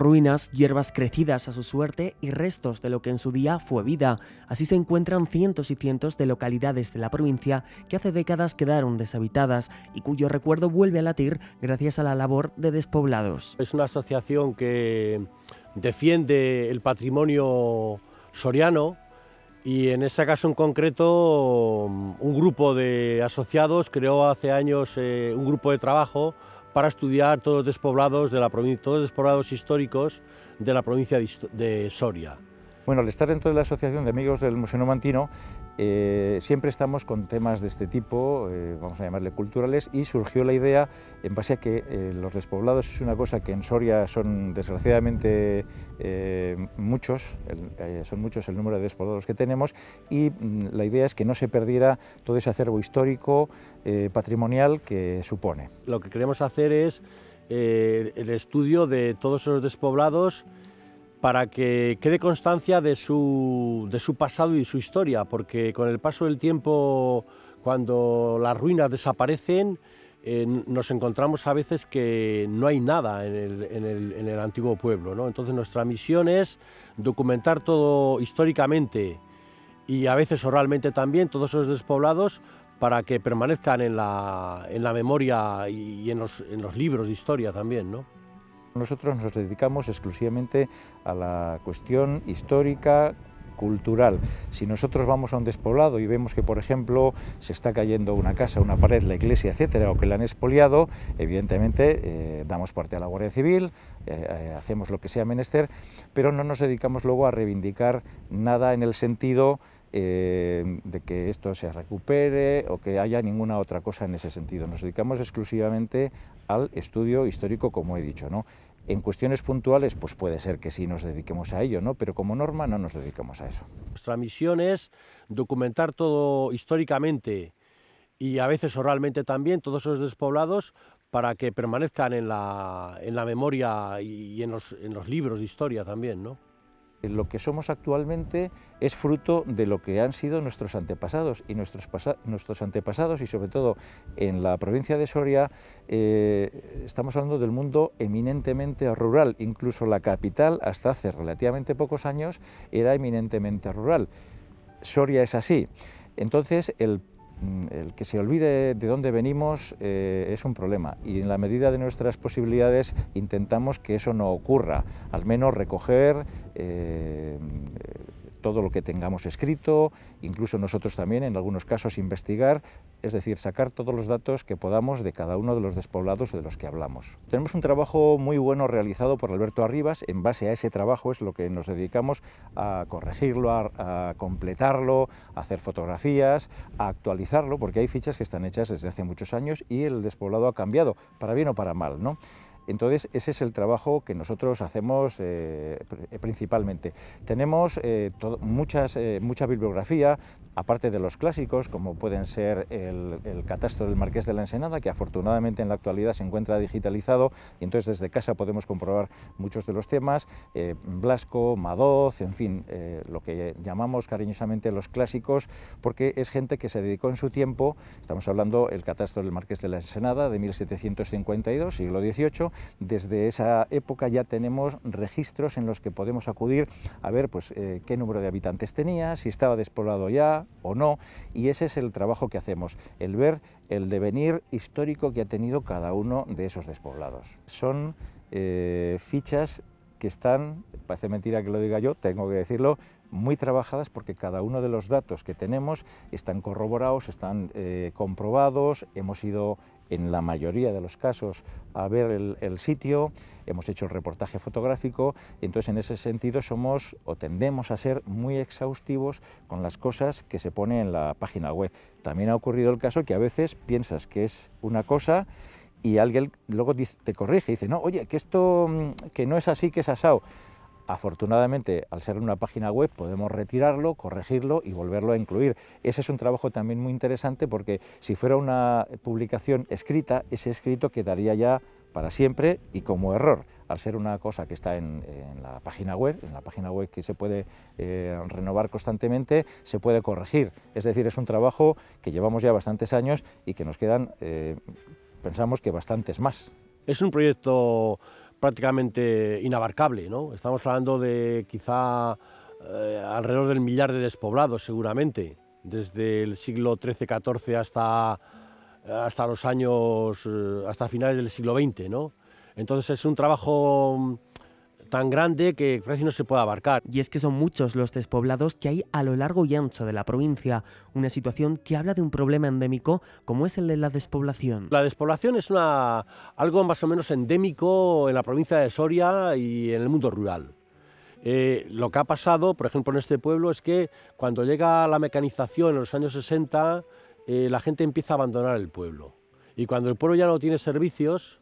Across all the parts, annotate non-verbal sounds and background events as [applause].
ruinas, hierbas crecidas a su suerte y restos de lo que en su día fue vida. Así se encuentran cientos y cientos de localidades de la provincia que hace décadas quedaron deshabitadas y cuyo recuerdo vuelve a latir gracias a la labor de despoblados. Es una asociación que defiende el patrimonio soriano y en este caso en concreto un grupo de asociados creó hace años eh, un grupo de trabajo para estudiar todos los despoblados, de la todos despoblados históricos de la provincia de Soria. Bueno, al estar dentro de la Asociación de Amigos del Museo Numantino, eh, siempre estamos con temas de este tipo, eh, vamos a llamarle culturales, y surgió la idea en base a que eh, los despoblados es una cosa que en Soria son desgraciadamente muchos, son muchos el número de despoblados que tenemos, y mm, la idea es que no se perdiera todo ese acervo histórico, patrimonial que supone. Lo que queremos hacer es el estudio de todos esos despoblados, para que quede constancia de su, pasado y su historia, porque con el paso del tiempo, cuando las ruinas desaparecen, eh, nos encontramos a veces que no hay nada en el, antiguo pueblo. ¿no? Entonces nuestra misión es documentar todo históricamente y a veces oralmente también, todos esos despoblados, para que permanezcan en la, memoria y en los, en los libros de historia también. ¿no? Nosotros nos dedicamos exclusivamente a la cuestión histórica, cultural. Si nosotros vamos a un despoblado y vemos que, por ejemplo, se está cayendo una casa, una pared, la iglesia, etcétera, o que la han expoliado, evidentemente eh, damos parte a la Guardia Civil, eh, eh, hacemos lo que sea menester, pero no nos dedicamos luego a reivindicar nada en el sentido eh, de que esto se recupere o que haya ninguna otra cosa en ese sentido. Nos dedicamos exclusivamente al estudio histórico, como he dicho, ¿no? En cuestiones puntuales, pues puede ser que sí nos dediquemos a ello, ¿no? Pero como norma no nos dedicamos a eso. Nuestra misión es documentar todo históricamente y a veces oralmente también, todos esos despoblados, para que permanezcan en la, memoria y en los, en los libros de historia también, ¿no? Lo que somos actualmente es fruto de lo que han sido nuestros antepasados y nuestros, nuestros antepasados y sobre todo en la provincia de Soria eh, estamos hablando del mundo eminentemente rural, incluso la capital hasta hace relativamente pocos años era eminentemente rural. Soria es así. Entonces el Mm, el que se olvide de dónde venimos eh, es un problema y en la medida de nuestras posibilidades intentamos que eso no ocurra, al menos recoger eh, todo lo que tengamos escrito, incluso nosotros también en algunos casos investigar, es decir, sacar todos los datos que podamos de cada uno de los despoblados de los que hablamos. Tenemos un trabajo muy bueno realizado por Alberto Arribas, en base a ese trabajo es lo que nos dedicamos a corregirlo, a, completarlo, a hacer fotografías, a actualizarlo, porque hay fichas que están hechas desde hace muchos años y el despoblado ha cambiado, para bien o para mal. ¿no? Entonces, ese es el trabajo que nosotros hacemos eh, eh, principalmente. Tenemos eh, muchas, mucha bibliografía, aparte de los clásicos, como pueden ser el, el, catastro del Marqués de la Ensenada, que afortunadamente en la actualidad se encuentra digitalizado, y entonces desde casa podemos comprobar muchos de los temas, eh, Blasco, Madoz, en fin, eh, lo que llamamos cariñosamente los clásicos, porque es gente que se dedicó en su tiempo, estamos hablando del catastro del Marqués de la Ensenada de 1752, siglo XVIII, desde esa época ya tenemos registros en los que podemos acudir a ver pues, eh, qué número de habitantes tenía, si estaba despoblado ya, o no, y ese es el trabajo que hacemos, el ver el devenir histórico que ha tenido cada uno de esos despoblados. Son eh, fichas que están, parece mentira que lo diga yo, tengo que decirlo, muy trabajadas porque cada uno de los datos que tenemos están corroborados, están eh, comprobados, hemos ido en la mayoría de los casos a ver el, sitio, hemos hecho el reportaje fotográfico, entonces en ese sentido somos o tendemos a ser muy exhaustivos con las cosas que se pone en la página web. También ha ocurrido el caso que a veces piensas que es una cosa y alguien luego te corrige, y dice, no, oye, que esto mm, que no es así, que es asado. Afortunadamente, al ser una página web, podemos retirarlo, corregirlo y volverlo a incluir. Ese es un trabajo también muy interesante porque si fuera una publicación escrita, ese escrito quedaría ya para siempre y como error, al ser una cosa que está en, la página web, en la página web que se puede eh, renovar constantemente, se puede corregir. Es decir, es un trabajo que llevamos ya bastantes años y que nos quedan, eh, pensamos que bastantes más. Es un proyecto prácticamente inabarcable. ¿no? Estamos hablando de quizá eh, alrededor del millar de despoblados, seguramente, desde el siglo XIII-XIV hasta, hasta los años, eh, hasta finales del siglo XX. ¿no? Entonces es un trabajo tan grande que casi no se puede abarcar. Y es que son muchos los despoblados que hay a lo largo y ancho de la provincia, una situación que habla de un problema endémico como es el de la despoblación. La despoblación es una, algo más o menos endémico en la provincia de Soria y en el mundo rural. Eh, lo que ha pasado, por ejemplo, en este pueblo es que cuando llega la mecanización en los años 60, eh, la gente empieza a abandonar el pueblo. Y cuando el pueblo ya no tiene servicios,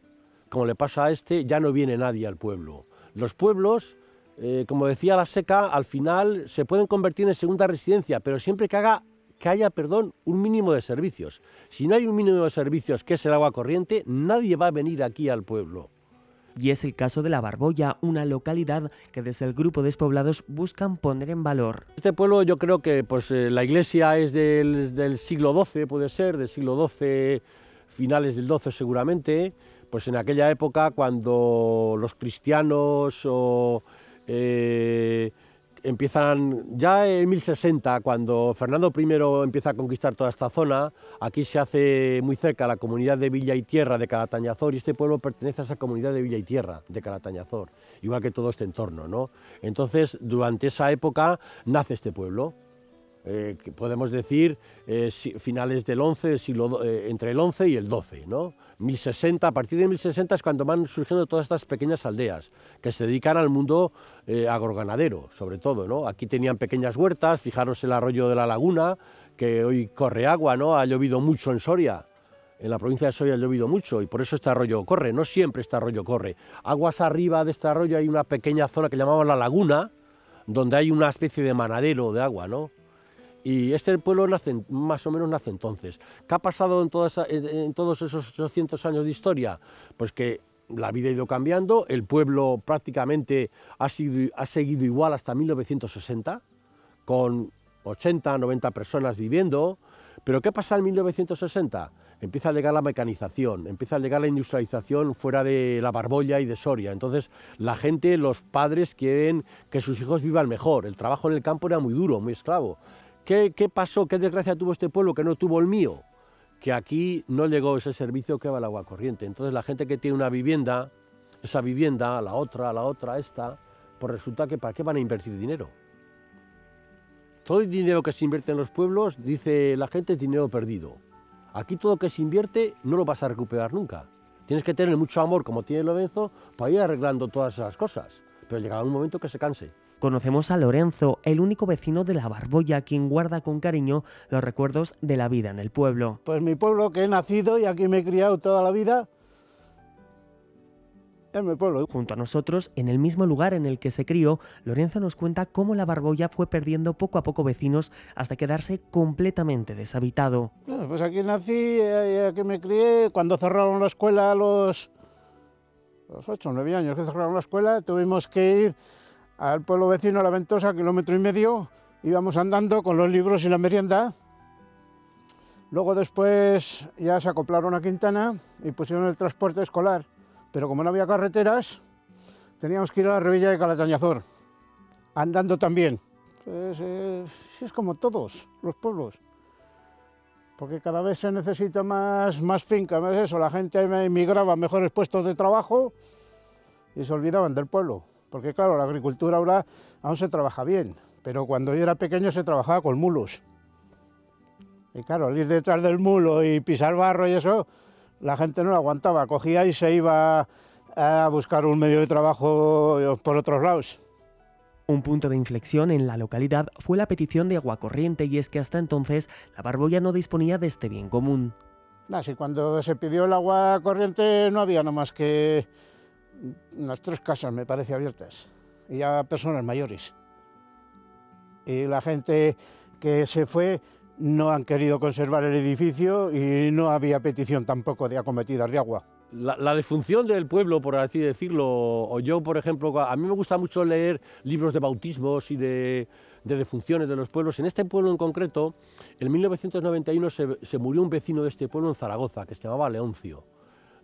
como le pasa a este, ya no viene nadie al pueblo. Los pueblos, eh, como decía la seca, al final se pueden convertir en segunda residencia, pero siempre que haga que haya, perdón, un mínimo de servicios. Si no hay un mínimo de servicios, que es el agua corriente, nadie va a venir aquí al pueblo. Y es el caso de La Barbolla, una localidad que desde el grupo Despoblados buscan poner en valor. Este pueblo yo creo que pues, eh, la iglesia es del, del siglo XII, puede ser, del siglo XII, finales del XII seguramente. Pues en aquella época cuando los cristianos eh, empiezan, ya en 1060, cuando Fernando I empieza a conquistar toda esta zona, aquí se hace muy cerca la comunidad de Villa y Tierra de Calatañazor y este pueblo pertenece a esa comunidad de Villa y Tierra de Calatañazor, igual que todo este entorno. ¿no? Entonces, durante esa época nace este pueblo. Eh, podemos decir eh, finales del 11, siglo, eh, entre el 11 y el 12, ¿no? 1060, a partir de 1060 es cuando van surgiendo todas estas pequeñas aldeas que se dedican al mundo agroganadero, sobre todo, ¿no? Aquí tenían pequeñas huertas, fijaros el arroyo de la laguna, que hoy corre agua, ¿no? Ha llovido mucho en Soria, en la provincia de Soria ha llovido mucho y por eso este arroyo corre, no siempre este arroyo corre. Aguas arriba de este arroyo hay una pequeña zona que llamamos la laguna, donde hay una especie de manadero de agua, ¿no? Y este pueblo nace, más o menos nace entonces. ¿Qué ha pasado en, todos esos 800 años de historia? Pues que la vida ha ido cambiando, el pueblo prácticamente ha, ha seguido igual hasta 1960, con 80, 90 personas viviendo. Pero ¿qué pasa en 1960? Empieza a llegar la mecanización, empieza a llegar la industrialización fuera de la barbolla y de Soria. Entonces la gente, los padres quieren que sus hijos vivan mejor. El trabajo en el campo era muy duro, muy esclavo. ¿Qué, pasó? ¿Qué desgracia tuvo este pueblo que no tuvo el mío? Que aquí no llegó ese servicio que va al agua corriente. Entonces la gente que tiene una vivienda, esa vivienda, la otra, la otra, esta, pues resulta que ¿para qué van a invertir dinero? Todo el dinero que se invierte en los pueblos, dice la gente, es dinero perdido. Aquí todo lo que se invierte no lo vas a recuperar nunca. Tienes que tener mucho amor, como tiene Lorenzo, para ir arreglando todas esas cosas. Pero llegará un momento que se canse. Conocemos a Lorenzo, el único vecino de la Barbolla, quien guarda con cariño los recuerdos de la vida en el pueblo. Pues mi pueblo que he nacido y aquí me he criado toda la vida, es mi Pueblo. Junto a nosotros, en el mismo lugar en el que se crió, Lorenzo nos cuenta cómo la barbolla fue perdiendo poco a poco vecinos hasta quedarse completamente deshabitado. Pues aquí nací, eh, eh, aquí me crié, cuando cerraron la escuela los, los 8 o 9 años que cerraron la escuela, tuvimos que ir al pueblo vecino La Ventosa, kilómetro y medio, íbamos andando con los libros y la merienda. Luego después ya se acoplaron a Quintana y pusieron el transporte escolar, pero como no había carreteras, teníamos que ir a la revilla de Calatañazor, andando también. es como todos los pueblos, porque cada vez se necesita más, más finca, más eso, la gente emigraba a mejores puestos de trabajo y se olvidaban del pueblo. Porque claro, la agricultura ahora aún se trabaja bien, pero cuando yo era pequeño se trabajaba con mulos. Y claro, al ir detrás del mulo y pisar barro y eso, la gente no lo aguantaba, cogía y se iba a buscar un medio de trabajo por otros lados. Un punto de inflexión en la localidad fue la petición de agua corriente y es que hasta entonces la barbolla no disponía de este bien común. Así, cuando se pidió el agua corriente no había nada más que las tres casas, me parece, abiertas, y ya personas mayores. Y la gente que se fue no han querido conservar el edificio y no había petición tampoco de acometidas de agua. La, defunción del pueblo, por así decirlo, o yo, por ejemplo, a mí me gusta mucho leer libros de bautismos y de, defunciones de los pueblos. En este pueblo en concreto, en 1991 se, se, murió un vecino de este pueblo en Zaragoza, que se llamaba Leoncio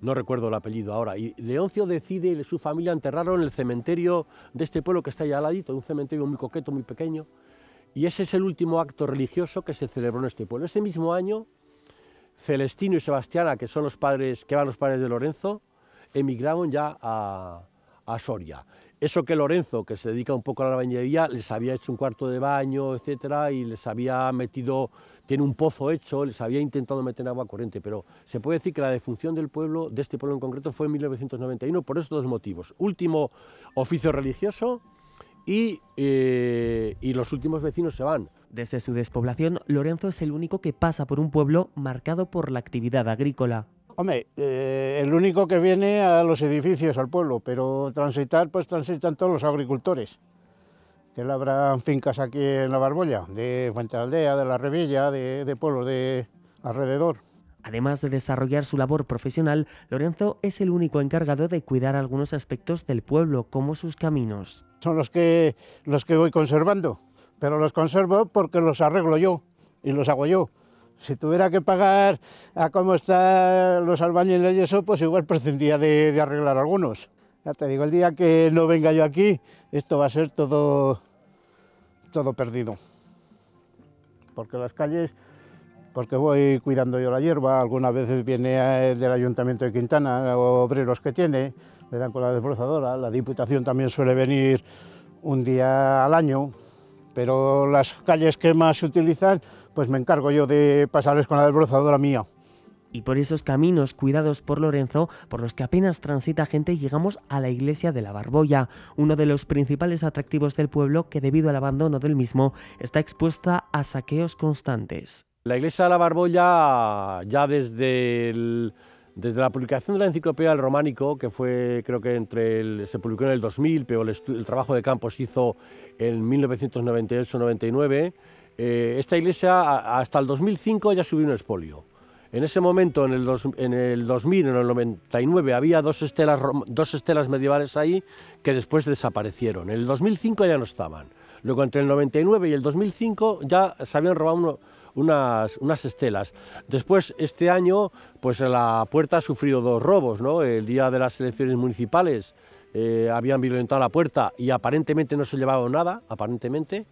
no recuerdo el apellido ahora, y Leoncio decide y su familia enterraron en el cementerio de este pueblo que está allá al ladito, un cementerio muy coqueto, muy pequeño, y ese es el último acto religioso que se celebró en este pueblo. Ese mismo año, Celestino y Sebastiana, que son los padres, que van los padres de Lorenzo, emigraron ya a, a Soria. Eso que Lorenzo, que se dedica un poco a la bañería, les había hecho un cuarto de baño, etcétera, y les había metido, tiene un pozo hecho, les había intentado meter agua corriente, pero se puede decir que la defunción del pueblo, de este pueblo en concreto, fue en 1991 por estos dos motivos. Último oficio religioso y, eh, y los últimos vecinos se van. Desde su despoblación, Lorenzo es el único que pasa por un pueblo marcado por la actividad agrícola. Hombre, eh, el único que viene a los edificios, al pueblo, pero transitar, pues transitan todos los agricultores, que labran fincas aquí en la Barbolla, de aldea, de La Revilla, de, de pueblos de alrededor. Además de desarrollar su labor profesional, Lorenzo es el único encargado de cuidar algunos aspectos del pueblo, como sus caminos. Son los que, los que voy conservando, pero los conservo porque los arreglo yo y los hago yo. Si tuviera que pagar a cómo están los albañiles y eso, pues igual prescindía de, arreglar algunos. Ya te digo, el día que no venga yo aquí, esto va a ser todo, todo perdido. Porque las calles, porque voy cuidando yo la hierba, algunas veces viene eh, del Ayuntamiento de Quintana, obreros que tiene, me dan con la desbrozadora, la Diputación también suele venir un día al año, pero las calles que más se utilizan, pues me encargo yo de pasarles con la desbrozadora mía. Y por esos caminos cuidados por Lorenzo, por los que apenas transita gente, llegamos a la iglesia de la Barbolla, uno de los principales atractivos del pueblo que debido al abandono del mismo está expuesta a saqueos constantes. La iglesia de la Barbolla ya desde el desde la publicación de la enciclopedia del románico, que fue, creo que entre se publicó en el 2000, pero el, trabajo de Campos hizo en 1998-99, eh, esta iglesia hasta el 2005 ya subió un expolio. En ese momento, en el, en el 2000, en el 99, había dos estelas, dos estelas medievales ahí que después desaparecieron. En el 2005 ya no estaban. Luego, entre el 99 y el 2005 ya se habían robado uno, unas, estelas. Después, este año, pues la puerta ha sufrido dos robos, ¿no? El día de las elecciones municipales eh, habían violentado la puerta y aparentemente no se llevaba nada, aparentemente.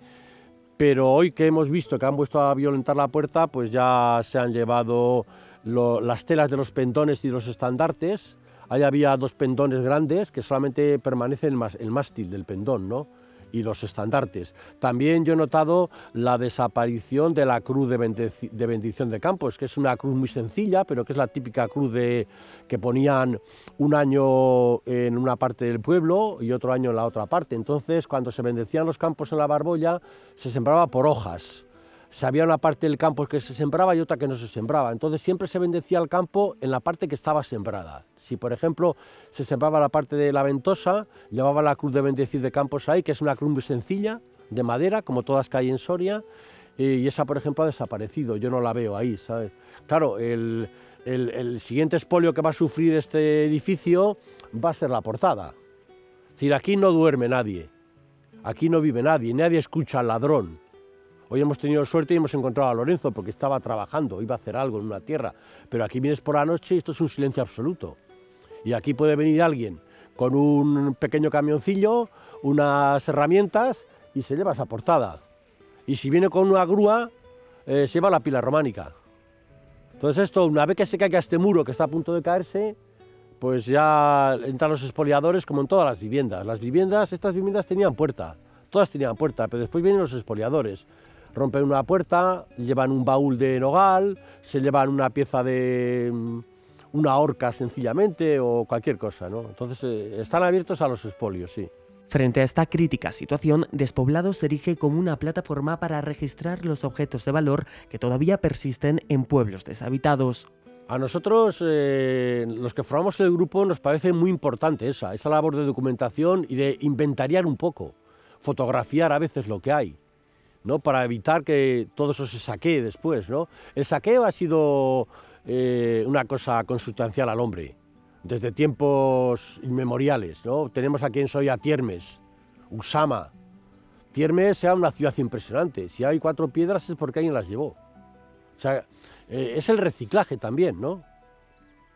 Pero hoy que hemos visto que han vuelto a violentar la puerta, pues ya se han llevado las telas de los pendones y los estandartes. Ahí había dos pendones grandes que solamente permanece el, el mástil del pendón, ¿no? y los estandartes. También yo he notado la desaparición de la cruz de, bendición de Campos, que es una cruz muy sencilla, pero que es la típica cruz de, que ponían un año en una parte del pueblo y otro año en la otra parte. Entonces, cuando se bendecían los campos en la barbolla, se sembraba por hojas se había una parte del campo que se sembraba y otra que no se sembraba. Entonces siempre se bendecía el campo en la parte que estaba sembrada. Si, por ejemplo, se sembraba la parte de la ventosa, llevaba la cruz de bendecir de campos ahí, que es una cruz muy sencilla, de madera, como todas que hay en Soria, y esa, por ejemplo, ha desaparecido, yo no la veo ahí, Claro, el, el siguiente espolio que va a sufrir este edificio va a ser la portada. Es decir, aquí no duerme nadie, aquí no vive nadie, nadie escucha al ladrón. Hoy hemos tenido suerte y hemos encontrado a Lorenzo porque estaba trabajando, iba a hacer algo en una tierra. Pero aquí vienes por la noche y esto es un silencio absoluto. Y aquí puede venir alguien con un pequeño camioncillo, unas herramientas y se lleva esa portada. Y si viene con una grúa, eh, se lleva la pila románica. Entonces esto, una vez que se caiga este muro que está a punto de caerse, pues ya entran los expoliadores como en todas las viviendas. Las viviendas, estas viviendas tenían puerta, todas tenían puerta, pero después vienen los expoliadores rompen una puerta, llevan un baúl de nogal, se llevan una pieza de mm, una horca sencillamente o cualquier cosa, ¿no? Entonces eh, están abiertos a los espolios, sí. Frente a esta crítica situación, Despoblado se erige como una plataforma para registrar los objetos de valor que todavía persisten en pueblos deshabitados. A nosotros, eh, los que formamos el grupo, nos parece muy importante esa, esa labor de documentación y de inventariar un poco, fotografiar a veces lo que hay. ¿no? para evitar que todo eso se saquee después. ¿no? El saqueo ha sido eh, una cosa consustancial al hombre, desde tiempos inmemoriales. ¿no? Tenemos aquí en Soya Tiermes, Usama. Tiermes era una ciudad impresionante. Si hay cuatro piedras es porque alguien las llevó. O sea, eh, es el reciclaje también, ¿no?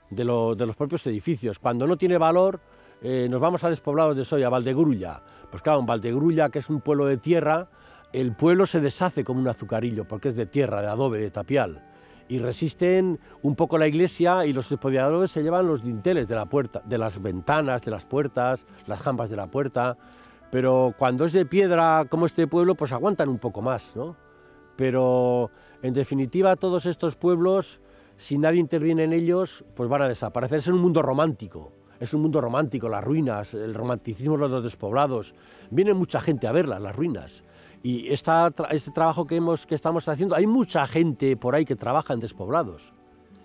De, los propios edificios. Cuando no tiene valor, eh, nos vamos a despoblados de Soya, Valdegrulla. Pues claro, en Valdegrulla, que es un pueblo de tierra, el pueblo se deshace como un azucarillo porque es de tierra, de adobe, de tapial. Y resisten un poco la iglesia y los expoliadores se llevan los dinteles de la puerta, de las ventanas, de las puertas, las jambas de la puerta. Pero cuando es de piedra como este pueblo, pues aguantan un poco más, ¿no? Pero en definitiva todos estos pueblos, si nadie interviene en ellos, pues van a desaparecer, en un mundo romántico. Es un mundo romántico, las ruinas, el romanticismo de los despoblados. Viene mucha gente a verlas, las ruinas. Y este trabajo que, estamos haciendo, hay mucha gente por ahí que trabaja en despoblados.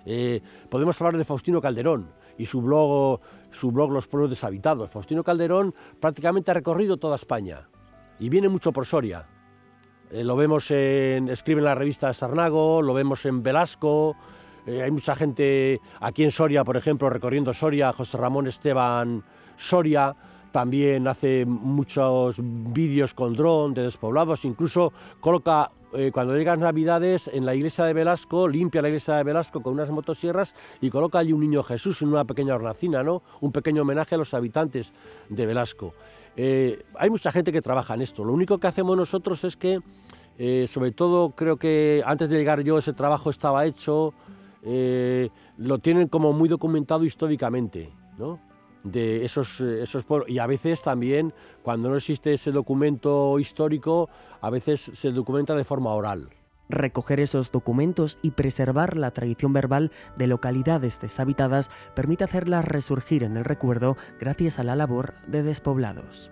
Eh, podemos hablar de Faustino Calderón y su blog, su blog Los Pueblos Deshabitados. Faustino Calderón prácticamente ha recorrido toda España y viene mucho por Soria. Eh, lo vemos en, escribe en la revista Sarnago, lo vemos en Velasco, eh, hay mucha gente aquí en Soria, por ejemplo, recorriendo Soria, José Ramón Esteban Soria. También hace muchos vídeos con dron de despoblados, incluso coloca eh, cuando llegan Navidades en la iglesia de Velasco, limpia la iglesia de Velasco con unas motosierras y coloca allí un niño Jesús en una pequeña hornacina, ¿no? Un pequeño homenaje a los habitantes de Velasco. Eh, hay mucha gente que trabaja en esto. Lo único que hacemos nosotros es que, sobre todo, creo que antes de llegar yo ese trabajo estaba hecho. Eh, lo tienen como muy documentado históricamente, de esos, eh, Y a veces también, cuando no existe ese documento histórico, a veces se documenta de forma oral. Recoger esos documentos y preservar la tradición verbal de localidades deshabitadas permite hacerlas resurgir en el recuerdo gracias a la labor de despoblados.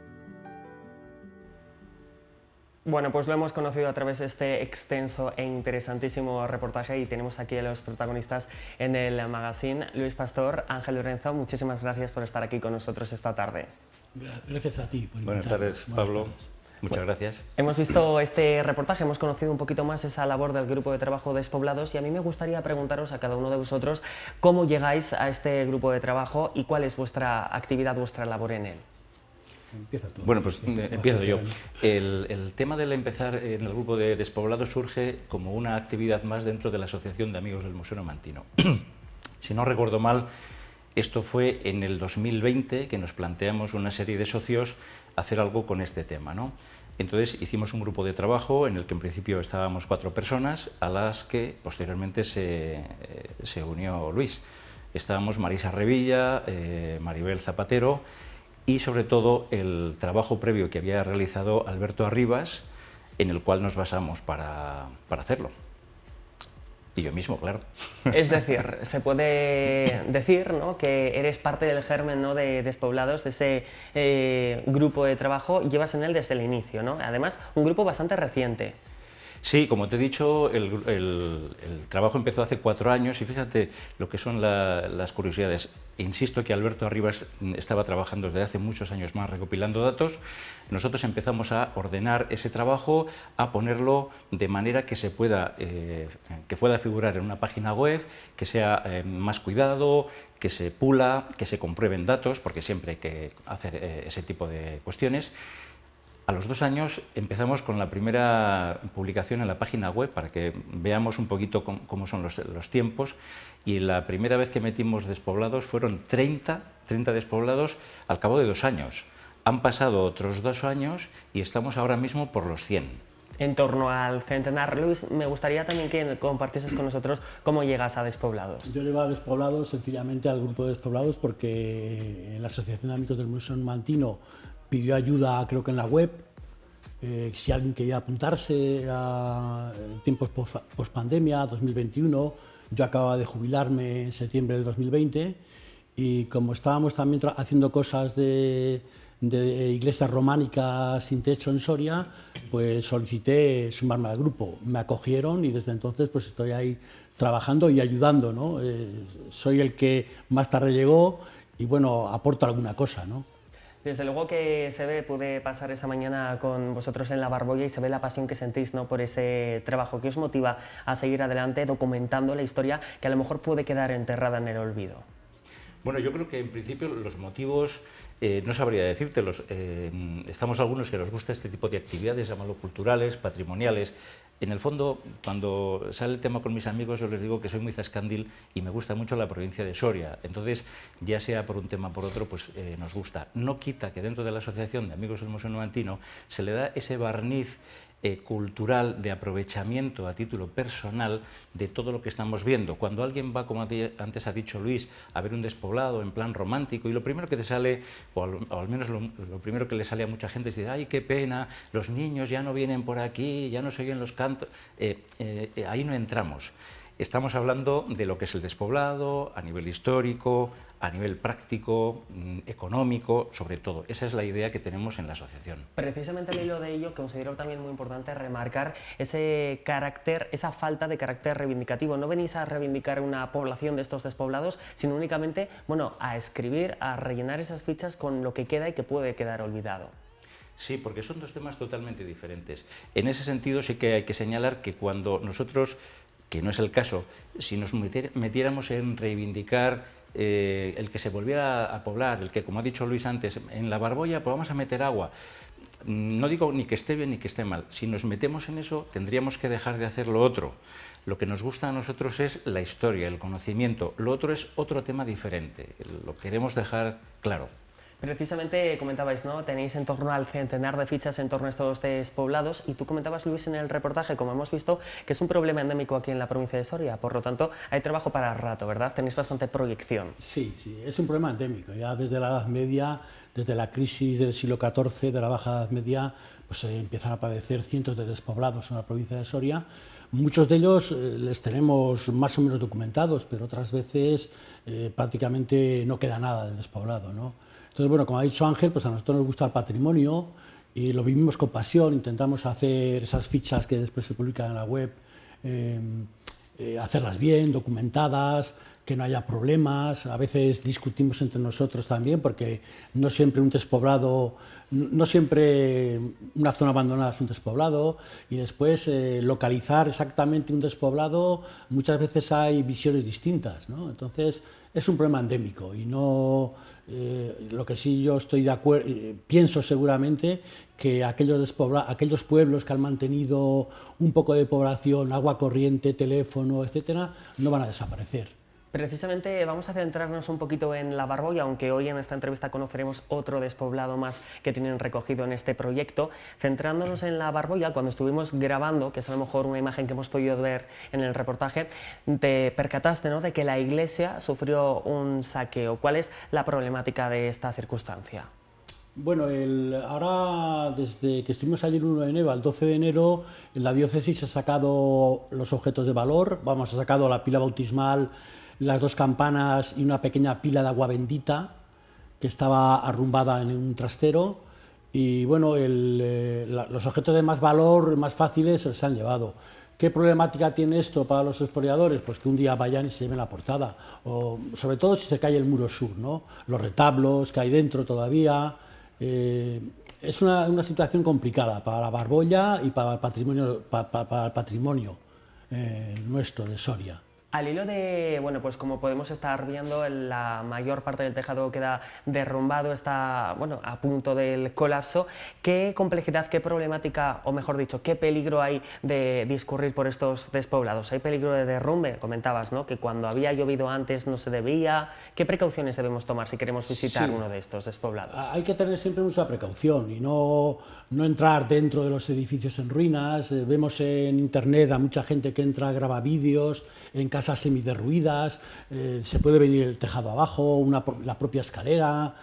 Bueno, pues lo hemos conocido a través de este extenso e interesantísimo reportaje y tenemos aquí a los protagonistas en el magazine. Luis Pastor, Ángel Lorenzo, muchísimas gracias por estar aquí con nosotros esta tarde. Gracias a ti por Buenas tardes, Pablo. Muchas gracias. Hemos visto este reportaje, hemos conocido un poquito más esa labor del Grupo de Trabajo Despoblados y a mí me gustaría preguntaros a cada uno de vosotros cómo llegáis a este grupo de trabajo y cuál es vuestra actividad, vuestra labor en él. Bueno, pues eh, empiezo yo. El, tema del empezar en el grupo de despoblados surge como una actividad más dentro de la Asociación de Amigos del Museo mantino [clears throat] si no recuerdo mal, esto fue en el 2020 que nos planteamos una serie de socios hacer algo con este tema. ¿no? Entonces hicimos un grupo de trabajo en el que en principio estábamos cuatro personas, a las que posteriormente se, eh, unió Luis. Estábamos Marisa Revilla, eh, Maribel Zapatero, y sobre todo el trabajo previo que había realizado Alberto Arribas, en el cual nos basamos para, para hacerlo. Y yo mismo, claro. Es decir, se puede decir ¿no? que eres parte del germen ¿no? de Despoblados, de ese eh, grupo de trabajo, llevas en él desde el inicio, ¿no? Además, un grupo bastante reciente. Sí, como te he dicho, el, trabajo empezó hace cuatro años y fíjate lo que son las curiosidades. Insisto que Alberto Arribas mm, estaba trabajando desde hace muchos años más recopilando datos. Nosotros empezamos a ordenar ese trabajo, a ponerlo de manera que se pueda, eh, que pueda figurar en una página web, que sea eh, más cuidado, que se pula, que se comprueben datos, porque siempre hay que hacer eh, ese tipo de cuestiones. A los dos años empezamos con la primera publicación en la página web para que veamos un poquito cómo, son los, tiempos y la primera vez que metimos despoblados fueron 30, 30 despoblados al cabo de dos años. Han pasado otros dos años y estamos ahora mismo por los 100 en torno al centenar. Luis, me gustaría también que compartieses con nosotros cómo llegas a Despoblados. Yo llego a Despoblados sencillamente al grupo de Despoblados porque en la Asociación de Amigos del Museo Mantino pidió ayuda, creo que en la web, eh, si alguien quería apuntarse a eh, tiempos post-pandemia, 2021. Yo acababa de jubilarme en septiembre del 2020 y como estábamos también haciendo cosas de, iglesias románicas sin techo en Soria, pues solicité sumarme al grupo. Me acogieron y desde entonces pues estoy ahí trabajando y ayudando. ¿no? Eh, soy el que más tarde llegó y bueno, aporto alguna cosa. ¿no? Desde luego que se ve, pude pasar esa mañana con vosotros en la Barbolla y se ve la pasión que sentís ¿no? por ese trabajo que os motiva a seguir adelante documentando la historia que a lo mejor puede quedar enterrada en el olvido. Bueno, yo creo que en principio los motivos eh, no sabría decírtelos. Eh, estamos algunos que nos gusta este tipo de actividades, llamarlo culturales, patrimoniales en el fondo, cuando sale el tema con mis amigos, yo les digo que soy muy zascandil y me gusta mucho la provincia de Soria. Entonces, ya sea por un tema o por otro, pues eh, nos gusta. No quita que dentro de la Asociación de Amigos del Museo novantino se le da ese barniz eh, cultural de aprovechamiento a título personal de todo lo que estamos viendo. Cuando alguien va, como antes ha dicho Luis, a ver un despoblado en plan romántico y lo primero que te sale, o al, menos lo, primero que le sale a mucha gente es decir, ay, qué pena, los niños ya no vienen por aquí, ya no se oyen los cantos, eh, eh, ahí no entramos. Estamos hablando de lo que es el despoblado a nivel histórico, a nivel práctico, mm, económico, sobre todo. Esa es la idea que tenemos en la asociación. Precisamente al hilo de ello, considero también muy importante remarcar ese carácter, esa falta de carácter reivindicativo. No venís a reivindicar una población de estos despoblados, sino únicamente bueno, a escribir, a rellenar esas fichas con lo que queda y que puede quedar olvidado. Sí, porque son dos temas totalmente diferentes. En ese sentido sí que hay que señalar que cuando nosotros, que no es el caso, si nos metiéramos en reivindicar eh, el que se volviera a poblar, el que, como ha dicho Luis antes, en la barbolla pues vamos a meter agua. Mm, no digo ni que esté bien ni que esté mal. Si nos metemos en eso, tendríamos que dejar de hacer lo otro. Lo que nos gusta a nosotros es la historia, el conocimiento. Lo otro es otro tema diferente. Lo queremos dejar claro. Precisamente comentabais, ¿no? Tenéis en torno al centenar de fichas en torno a estos despoblados y tú comentabas, Luis, en el reportaje, como hemos visto, que es un problema endémico aquí en la provincia de Soria. Por lo tanto, hay trabajo para rato, ¿verdad? Tenéis bastante proyección. Sí, sí, es un problema endémico. Ya desde la Edad Media, desde la crisis del siglo XIV, de la Baja Edad Media, pues eh, empiezan a padecer cientos de despoblados en la provincia de Soria. Muchos de ellos eh, les tenemos más o menos documentados, pero otras veces eh, prácticamente no queda nada del despoblado, ¿no? Entonces, bueno, como ha dicho Ángel, pues a nosotros nos gusta el patrimonio y lo vivimos con pasión, intentamos hacer esas fichas que después se publican en la web, em, eh, hacerlas bien, documentadas, que no haya problemas, a veces discutimos entre nosotros también, porque no siempre un despoblado, no siempre una zona abandonada es un despoblado, y después eh, localizar exactamente un despoblado, muchas veces hay visiones distintas, ¿no? Entonces, es un problema endémico y no eh, lo que sí yo estoy de acuerdo eh, pienso seguramente que aquellos aquellos pueblos que han mantenido un poco de población agua corriente teléfono etcétera no van a desaparecer Precisamente vamos a centrarnos un poquito en la barbolla, aunque hoy en esta entrevista conoceremos otro despoblado más que tienen recogido en este proyecto. Centrándonos en la barbolla, cuando estuvimos grabando, que es a lo mejor una imagen que hemos podido ver en el reportaje, te percataste ¿no? de que la iglesia sufrió un saqueo. ¿Cuál es la problemática de esta circunstancia? Bueno, ahora desde que estuvimos allí el 1 de enero al 12 de enero, la diócesis ha sacado los objetos de valor, vamos, ha sacado la pila bautismal las dos campanas y una pequeña pila de agua bendita que estaba arrumbada en un trastero. Y bueno, eh, los objetos de más valor, más fáciles, se los han llevado. ¿Qué problemática tiene esto para los exploradores? Pues que un día vayan y se lleven la portada, o sobre todo si se cae el muro sur, ¿no? los retablos que hay dentro todavía. Eh, es una, situación complicada para la barbolla y para el patrimonio, el patrimonio eh, nuestro de Soria. Al hilo de, bueno, pues como podemos estar viendo, la mayor parte del tejado queda derrumbado, está, bueno, a punto del colapso. ¿Qué complejidad, qué problemática, o mejor dicho, qué peligro hay de discurrir por estos despoblados? ¿Hay peligro de derrumbe? Comentabas, ¿no? Que cuando había llovido antes no se debía. ¿Qué precauciones debemos tomar si queremos visitar uno de estos despoblados? Hay que tener siempre mucha precaución y no no entrar dentro de los edificios en ruinas. Eh, vemos en internet a mucha gente que entra, graba vídeos en casas semi derruidas, eh, se puede venir el tejado abajo, la propia escalera.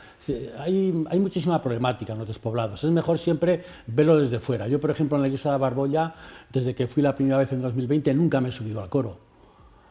hay, hay, muchísima problemática en los despoblados. Es mejor siempre verlo desde fuera. Yo, por ejemplo, en la iglesia de Barbolla, desde que fui la primera vez en 2020, nunca me he subido al coro.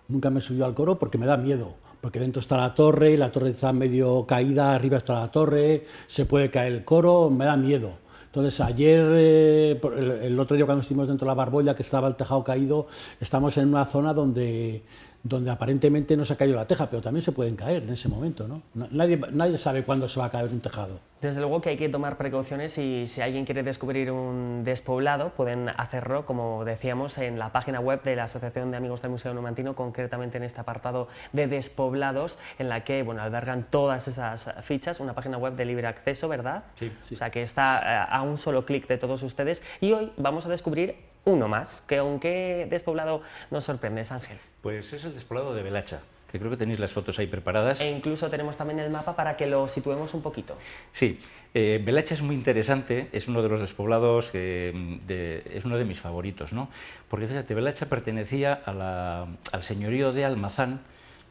Nunca me he subido al coro porque me da miedo porque dentro está la torre, y la torre está medio caída, arriba está la torre, se puede caer el coro, me da miedo. Entonces, ayer, eh, el, otro día cuando estuvimos dentro de la barbolla, que estaba el tejado caído, estamos en una zona donde donde aparentemente no se ha caído la teja, pero también se pueden caer en ese momento, ¿no? Nadie, nadie sabe cuándo se va a caer un tejado. Desde luego que hay que tomar precauciones y si alguien quiere descubrir un despoblado, pueden hacerlo, como decíamos, en la página web de la Asociación de Amigos del Museo Numantino, concretamente en este apartado de despoblados, en la que, bueno, albergan todas esas fichas, una página web de libre acceso, ¿verdad? Sí. sí. O sea, que está eh, a un solo clic de todos ustedes. Y hoy vamos a descubrir uno más, que aunque despoblado nos sorprende, Ángel. Pues es el despoblado de Belacha, que creo que tenéis las fotos ahí preparadas. E incluso tenemos también el mapa para que lo situemos un poquito. Sí, eh, Belacha es muy interesante, es uno de los despoblados, eh, es uno de mis favoritos, ¿no? Porque fíjate, Belacha pertenecía al señorío de Almazán,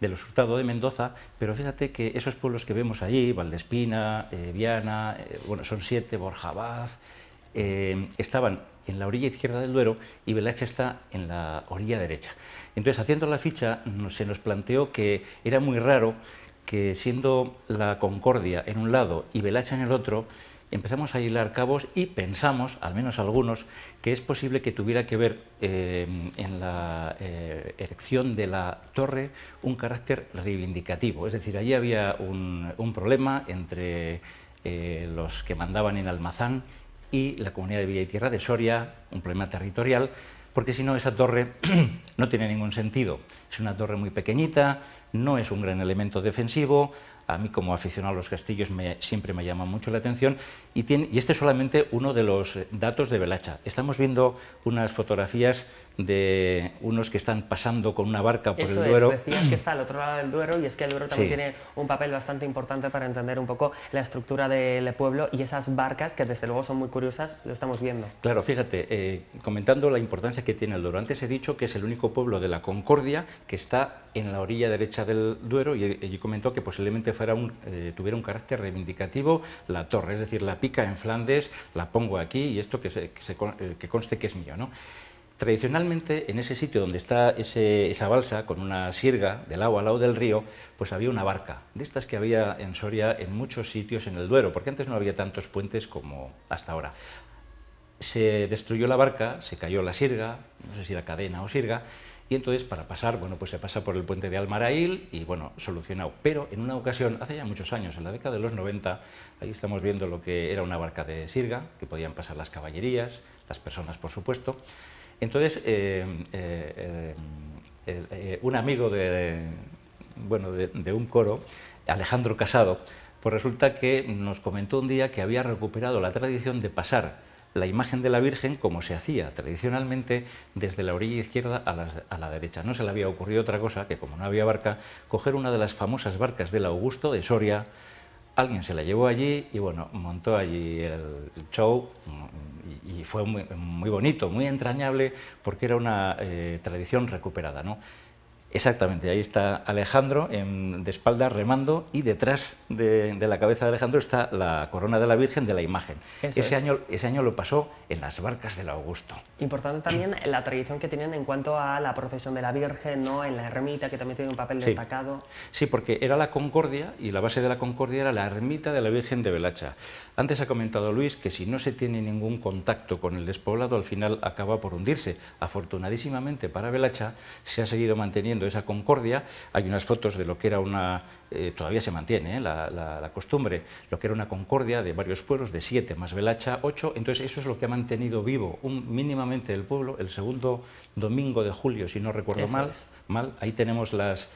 del Hurtado de Mendoza, pero fíjate que esos pueblos que vemos allí, Valdespina, eh, Viana, bueno, son siete, Borjabaz, estaban en la orilla izquierda del Duero y Belacha está en la orilla derecha. Entonces, haciendo la ficha, se nos planteó que era muy raro que siendo la Concordia en un lado y Belacha en el otro, empezamos a hilar cabos y pensamos, al menos algunos, que es posible que tuviera que ver eh, en la eh, erección de la torre un carácter reivindicativo. Es decir, allí había un, problema entre eh, los que mandaban en Almazán y la comunidad de Villa y Tierra de Soria, un problema territorial, porque si no esa torre [clears throat] no tiene ningún sentido. Es una torre muy pequeñita, no es un gran elemento defensivo, a mí como aficionado a los castillos siempre me llama mucho la atención y, tiene, y, este es solamente uno de los datos de Belacha. Estamos viendo unas fotografías de unos que están pasando con una barca por el Duero. Es, decías que está al [clears throat] otro lado del Duero y es que el Duero también tiene un papel bastante importante para entender un poco la estructura del pueblo y esas barcas que desde luego son muy curiosas, lo estamos viendo. Claro, fíjate, eh, comentando la importancia que tiene el Duero, antes he dicho que es el único pueblo de la Concordia que está en la orilla derecha del Duero y allí eh, comentó que posiblemente fuera un, eh, tuviera un carácter reivindicativo la torre, es decir, la pica en Flandes, la pongo aquí y esto que conste que es mío. ¿no? Tradicionalmente, en ese sitio donde está esa balsa con una sirga del agua al lado del río, pues había una barca, de estas que había en Soria en muchos sitios en el Duero, porque antes no había tantos puentes como hasta ahora. Se destruyó la barca, se cayó la sirga, no sé si la cadena o sirga, y entonces para pasar, bueno, pues se pasa por el puente de Almarail y bueno, solucionado. Pero en una ocasión, hace ya muchos años, en la década de los 90, ahí estamos viendo lo que era una barca de sirga, que podían pasar las caballerías, las personas por supuesto, entonces, eh, eh, eh, un amigo de, bueno, de, un coro, Alejandro Casado, pues resulta que nos comentó un día que había recuperado la tradición de pasar la imagen de la Virgen como se hacía tradicionalmente desde la orilla izquierda a la, a la, derecha. No se le había ocurrido otra cosa que, como no había barca, coger una de las famosas barcas del Augusto de Soria. Alguien se la llevó allí y bueno, montó allí el show, y fue muy, bonito, muy entrañable, porque era una eh, tradición recuperada. ¿no? Exactamente, ahí está Alejandro de espalda remando y detrás de, la cabeza de Alejandro está la corona de la Virgen de la imagen. ese, año, ese año lo pasó en las barcas del Augusto. Importante también [clears throat] la tradición que tienen en cuanto a la procesión de la Virgen, ¿no? en la ermita, que también tiene un papel destacado. Sí, porque era la Concordia y la base de la Concordia era la ermita de la Virgen de Belacha... Antes ha comentado Luis que si no se tiene ningún contacto con el despoblado, al final acaba por hundirse. Afortunadísimamente para Belacha se ha seguido manteniendo esa concordia. Hay unas fotos de lo que era una eh, todavía se mantiene eh, la, costumbre, lo que era una concordia de varios pueblos, de siete más Velacha, ocho, entonces eso es lo que ha mantenido vivo un, mínimamente el pueblo. El segundo domingo de julio, si no recuerdo mal, mal, ahí tenemos las,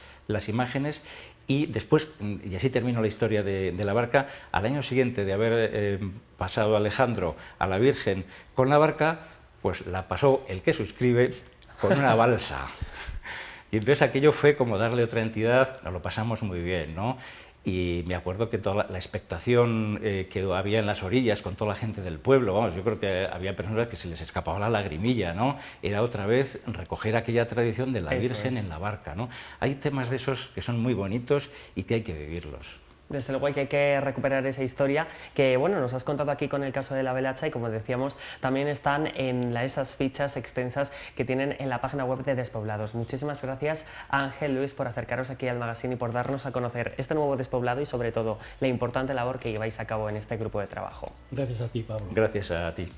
imágenes y después, y así termino la historia de, la barca, al año siguiente de haber eh, pasado Alejandro a la Virgen con la barca, pues la pasó el que suscribe con una balsa. [laughs] Y entonces aquello fue como darle otra entidad, lo pasamos muy bien, ¿no? Y me acuerdo que toda la, expectación eh, que había en las orillas con toda la gente del pueblo, vamos, yo creo que había personas que se les escapaba la lagrimilla, ¿no? Era otra vez recoger aquella tradición de la Virgen en la barca, ¿no? Hay temas de esos que son muy bonitos y que hay que vivirlos. Desde luego hay que, que recuperar esa historia que bueno nos has contado aquí con el caso de la velacha y como decíamos también están en la, esas fichas extensas que tienen en la página web de Despoblados. Muchísimas gracias Ángel Luis por acercaros aquí al magazine y por darnos a conocer este nuevo despoblado y sobre todo la importante labor que lleváis a cabo en este grupo de trabajo. Gracias a ti Pablo. Gracias a ti.